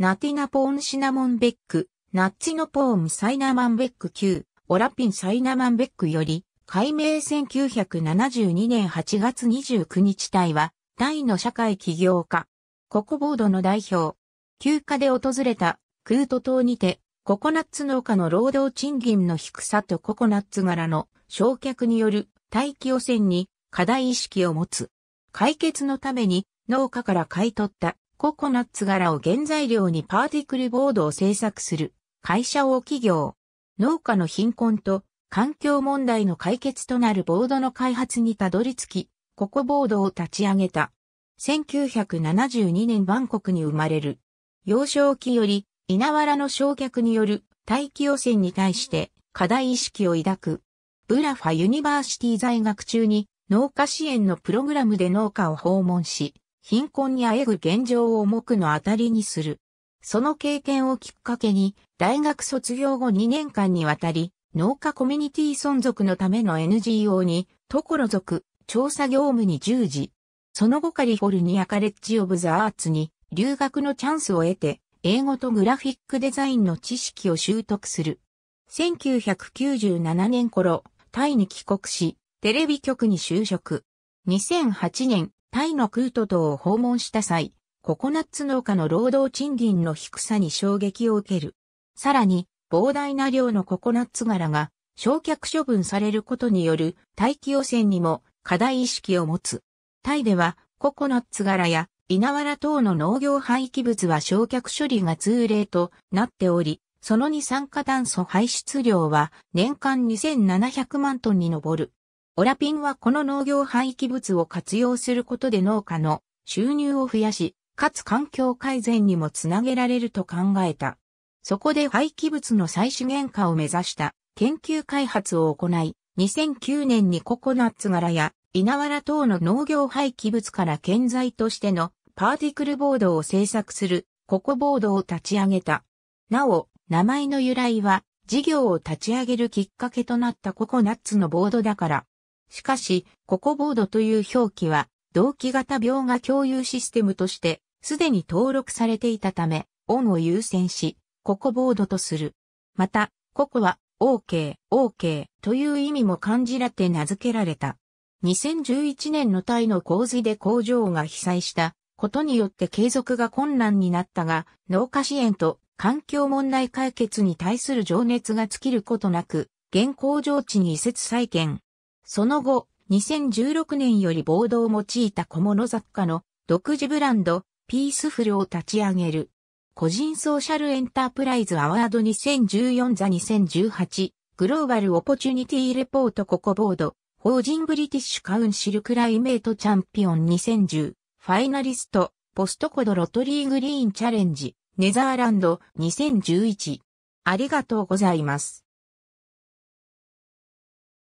ナティナポーンシナモンベック、ナッチノポーンサイナマンベック級、オラピンサイナマンベックより、改名1972年8月29日体は、大の社会起業家、ココボードの代表、休暇で訪れた、クート島にて、ココナッツ農家の労働賃金の低さとココナッツ柄の焼却による大気汚染に課題意識を持つ。解決のために農家から買い取ったココナッツ柄を原材料にパーティクルボードを製作する会社を企業。農家の貧困と環境問題の解決となるボードの開発にたどり着き、ココボードを立ち上げた。1972年バンコクに生まれる。幼少期より稲わらの焼却による大気汚染に対して課題意識を抱く。ブラファユニバーシティ在学中に農家支援のプログラムで農家を訪問し、貧困にあえぐ現状を重くの当たりにする。その経験をきっかけに、大学卒業後2年間にわたり、農家コミュニティ存続のための NGO に、ところ族、調査業務に従事。その後カリフォルニアカレッジオブザアーツに、留学のチャンスを得て、英語とグラフィックデザインの知識を習得する。1997年頃、タイに帰国し、テレビ局に就職。2008年、タイのクート島を訪問した際、ココナッツ農家の労働賃金の低さに衝撃を受ける。さらに、膨大な量のココナッツ柄が焼却処分されることによる大気汚染にも課題意識を持つ。タイではココナッツ柄や稲わら等の農業廃棄物は焼却処理が通例となっており、その二酸化炭素排出量は年間2700万トンに上る。オラピンはこの農業廃棄物を活用することで農家の収入を増やし、かつ環境改善にもつなげられると考えた。そこで廃棄物の再資源化を目指した研究開発を行い、2009年にココナッツ柄や稲わら等の農業廃棄物から建材としてのパーティクルボードを制作するココボードを立ち上げた。なお、名前の由来は事業を立ち上げるきっかけとなったココナッツのボードだからしかし、ココボードという表記は、同期型描画共有システムとして、すでに登録されていたため、オンを優先し、ココボードとする。また、ココは、OK、OK という意味も感じらって名付けられた。2011年のタイの洪水で工場が被災したことによって継続が困難になったが、農家支援と環境問題解決に対する情熱が尽きることなく、現工場地に移設再建、その後、2016年よりボードを用いた小物雑貨の独自ブランド、ピースフルを立ち上げる。個人ソーシャルエンタープライズアワード2014ザ2018グローバルオポチュニティレポートココボード法人ブリティッシュカウンシルクライメートチャンピオン2010ファイナリストポストコドロトリーグリーンチャレンジネザーランド2011ありがとうございます。